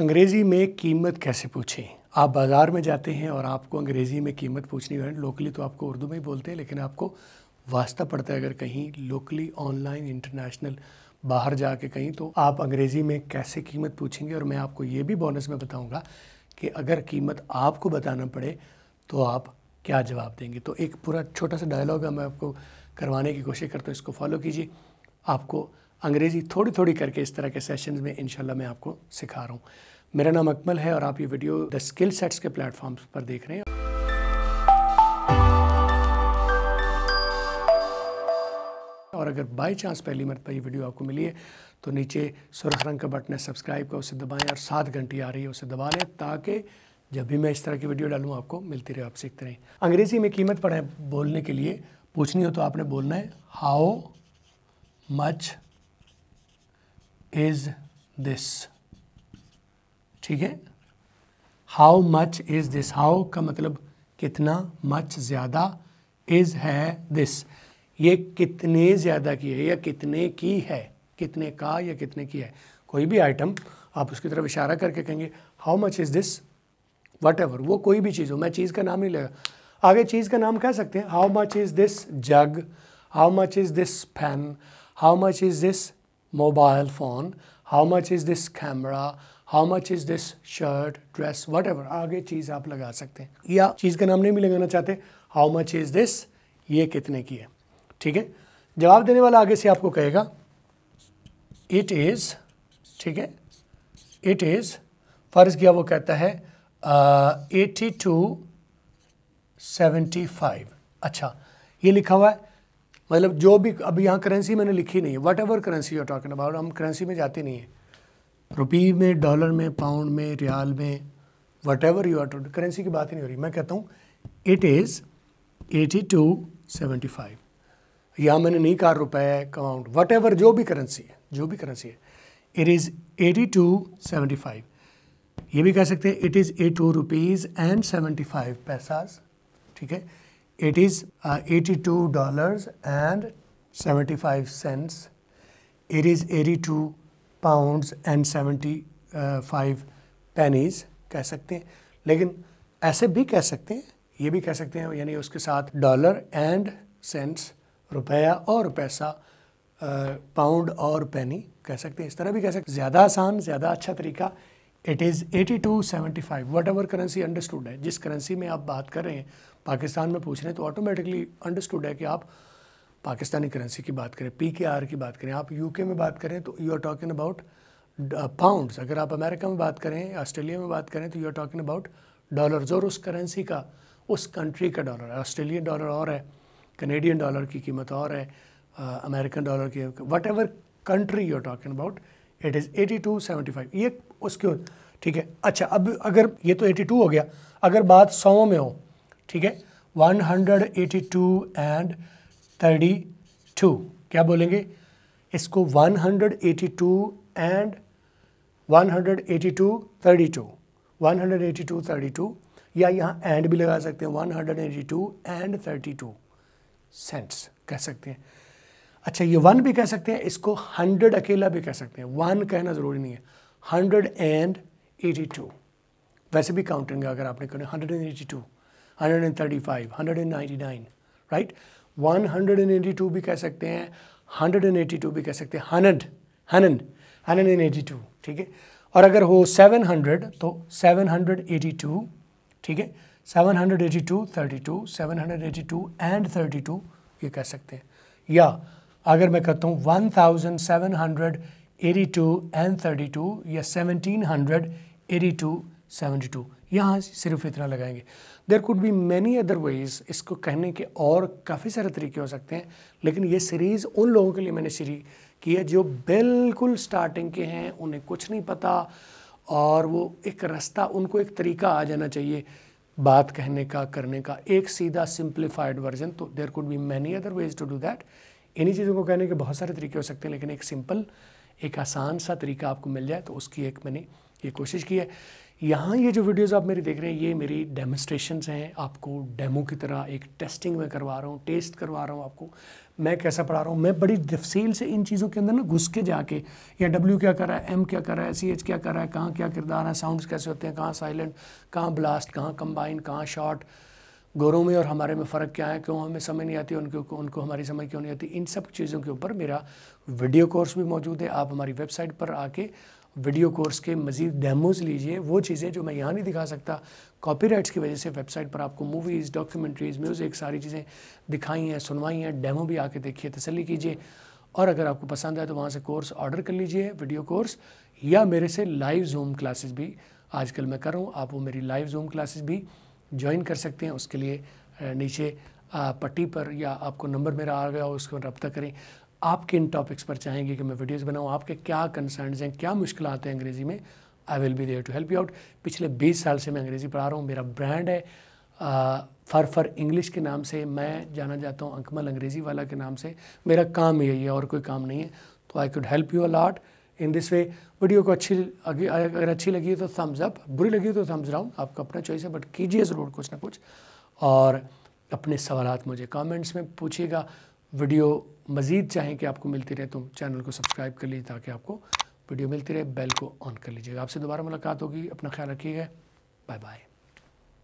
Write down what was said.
अंग्रेज़ी में कीमत कैसे पूछें आप बाज़ार में जाते हैं और आपको अंग्रेज़ी में कीमत पूछनी है लोकली तो आपको उर्दू में ही बोलते हैं लेकिन आपको वास्ता पड़ता है अगर कहीं लोकली ऑनलाइन इंटरनेशनल बाहर जाके कहीं तो आप अंग्रेज़ी में कैसे कीमत पूछेंगे और मैं आपको ये भी बोनस में बताऊँगा कि अगर कीमत आपको बताना पड़े तो आप क्या जवाब देंगे तो एक पूरा छोटा सा डायलॉग है मैं आपको करवाने की कोशिश करता हूँ इसको फॉलो कीजिए आपको अंग्रेज़ी थोड़ी थोड़ी करके इस तरह के सेशंस में इन मैं आपको सिखा रहा हूँ मेरा नाम अकमल है और आप ये वीडियो द स्किल सेट्स के प्लेटफॉर्म्स पर देख रहे हैं और अगर बाई चांस पहली मरत ये वीडियो आपको मिली है तो नीचे सुरख रंग का बटन है सब्सक्राइब का उसे दबाएं और सात घंटी आ रही है उसे दबा लें ताकि जब भी मैं इस तरह की वीडियो डालूं आपको मिलती रहे आप सीखते रहें अंग्रेज़ी में कीमत पड़े बोलने के लिए पूछनी हो तो आपने बोलना है हाओ मच इज दिस ठीक है how much is this how का मतलब कितना मच ज़्यादा इज है दिस ये कितने ज़्यादा की है या कितने की है कितने का या कितने की है कोई भी आइटम आप उसकी तरफ इशारा करके कहेंगे how much is this whatever वो कोई भी चीज़ हो मैं चीज़ का नाम नहीं लेगा आगे चीज़ का नाम कह सकते हैं how much is this jug how much is this fan how much is this mobile phone how much is this camera how much is this shirt dress whatever आगे चीज़ आप लगा सकते हैं या चीज़ का नाम नहीं भी लगाना चाहते हाउ मच इज़ दिस ये कितने की है ठीक है जवाब देने वाला आगे से आपको कहेगा इट इज़ ठीक है इट इज़ फ़र्ज़ किया वो कहता है एटी टू सेवेंटी फाइव अच्छा ये लिखा हुआ है मतलब जो भी अब यहाँ करेंसी मैंने लिखी नहीं है whatever currency you talking about हम करेंसी में जाते नहीं है रुपी में डॉलर में पाउंड में रियाल में whatever you are to currency की बात ही नहीं हो रही मैं कहता हूँ it is eighty two seventy five या मैंने नहीं कहा रुपए अकाउंट वट एवर जो भी करेंसी है जो भी करेंसी है it is eighty two seventy five ये भी कह सकते हैं it is a two rupees and seventy five paisa ठीक है it is uh, $82.75 it is 82 pounds and 75 pennies कह सकते हैं लेकिन ऐसे भी कह सकते हैं ये भी कह सकते हैं यानी उसके साथ डॉलर एंड सेंट्स रुपया और पैसा पाउंड uh, और पैनी कह सकते हैं इस तरह भी कह सकते हैं ज़्यादा आसान ज़्यादा अच्छा तरीका it is eighty two seventy five whatever currency understood है जिस करेंसी में आप बात कर रहे हैं पाकिस्तान में पूछ रहे हैं तो ऑटोमेटिकली अंडरस्टूड है कि आप पाकिस्तानी करेंसी की बात करें पी के आर की बात करें आप यू के में बात करें तो you are talking about pounds अगर आप अमेरिका में बात करें ऑस्ट्रेलिया में बात करें तो you are talking about dollar और उस करेंसी का उस कंट्री का डॉलर है ऑस्ट्रेलियन डॉलर और है कनेडियन डॉलर की कीमत और है अमेरिकन uh, डॉलर की whatever country you are talking about it is eighty two seventy five ये उसके ठीक है अच्छा अब अगर ये तो एटी टू हो गया अगर बात सौ में हो ठीक है one hundred eighty two and thirty two क्या बोलेंगे इसको one hundred eighty two and one hundred eighty two thirty two one hundred eighty two thirty two या यहाँ एंड भी लगा सकते हैं one hundred eighty two and thirty two cents कह सकते हैं अच्छा ये वन भी कह सकते हैं इसको हंड्रेड अकेला भी कह सकते हैं वन कहना ज़रूरी नहीं है हंड्रेड एंड एटी टू वैसे भी काउंटिंग अगर आपने करना hundred and eighty two hundred and thirty five hundred and ninety nine right one hundred and eighty two भी कह सकते हैं हंड्रेड एंड एटी टू भी कह सकते हैं hundred hundred hundred and eighty two ठीक है और अगर हो सेवन हंड्रेड तो सेवन हंड्रेड एटी टू ठीक है seven hundred eighty two thirty two seven hundred eighty two and thirty two ये कह सकते हैं या अगर मैं कहता हूँ one thousand seven hundred eighty two and thirty two या seventeen hundred eighty two seventy two यहाँ सिर्फ इतना लगाएंगे there could be many other ways इसको कहने के और काफ़ी सारे तरीके हो सकते हैं लेकिन ये सीरीज़ उन लोगों के लिए मैंने सीरी की है जो बिल्कुल स्टार्टिंग के हैं उन्हें कुछ नहीं पता और वो एक रास्ता उनको एक तरीका आ जाना चाहिए बात कहने का करने का एक सीधा सिंप्लीफाइड वर्जन तो there could be many other ways to do that इन्हीं चीज़ों को कहने के बहुत सारे तरीके हो सकते हैं लेकिन एक सिंपल एक आसान सा तरीका आपको मिल जाए तो उसकी एक मैंने ये कोशिश की है यहाँ ये जो वीडियोस आप मेरी देख रहे हैं ये मेरी डेमोस्ट्रेशंस हैं आपको डेमो की तरह एक टेस्टिंग में करवा रहा हूँ टेस्ट करवा रहा हूँ आपको मैं कैसा पढ़ा रहा हूँ मैं बड़ी तफसील से इन चीज़ों के अंदर ना घुस के जाके या डब्ल्यू क्या कर रहा है एम क्या कर रहा है सी एच क्या कर रहा है कहाँ क्या किरदार है साउंड्स कैसे होते हैं कहाँ साइलेंट कहाँ ब्लास्ट कहाँ कंबाइन कहाँ शॉर्ट गोरों में और हमारे में फ़र्क क्या है क्यों हमें समझ नहीं आती उनको उनको हमारी समझ क्यों नहीं आती इन सब चीज़ों के ऊपर मेरा वीडियो कोर्स भी मौजूद है आप हमारी वेबसाइट पर आके वीडियो कोर्स के मज़ीद डेमोज़ लीजिए वो चीज़ें जो मैं यहाँ नहीं दिखा सकता कॉपीराइट्स की वजह से वेबसाइट पर आपको मूवीज़ डॉक्यूमेंट्रीज़ म्यूज़िक सारी चीज़ें दिखाई हैं सुनवाई हैं डेमो भी आके देखिए तसली कीजिए और अगर आपको पसंद आए तो वहाँ से कोर्स ऑर्डर कर लीजिए वीडियो कोर्स या मेरे से लाइव जूम क्लासेस भी आजकल मैं कर रहा हूँ आप वो मेरी लाइव जूम क्लासेस भी ज्वाइन कर सकते हैं उसके लिए नीचे पट्टी पर या आपको नंबर मेरा आ गया हो उसको रब्ता करें आप किन टॉपिक्स पर चाहेंगे कि मैं वीडियोज़ बनाऊँ आपके क्या कंसर्नस हैं क्या मुश्किल हैं अंग्रेज़ी में I will be there to help you out पिछले 20 साल से मैं अंग्रेज़ी पढ़ा रहा हूँ मेरा ब्रांड है फर फर इंग्लिश के नाम से मैं जाना जाता हूँ अंकमल अंग्रेज़ी वाला के नाम से मेरा काम यही है और कोई काम नहीं है तो I could help you a lot in this way video को अच्छी अगर अच्छी लगी तो थम्स अप बुरी लगी तो थम्स डाउन आपका अपना चॉइस है बट कीजिए ज़रूर कुछ ना कुछ और अपने सवाल मुझे कमेंट्स में पूछिएगा वीडियो मज़ीद चाहें कि आपको मिलती रहे तो चैनल को सब्सक्राइब कर लीजिए ताकि आपको वीडियो मिलती रहे बेल को ऑन कर लीजिएगा आपसे दोबारा मुलाकात होगी अपना ख्याल रखिएगा बाय बाय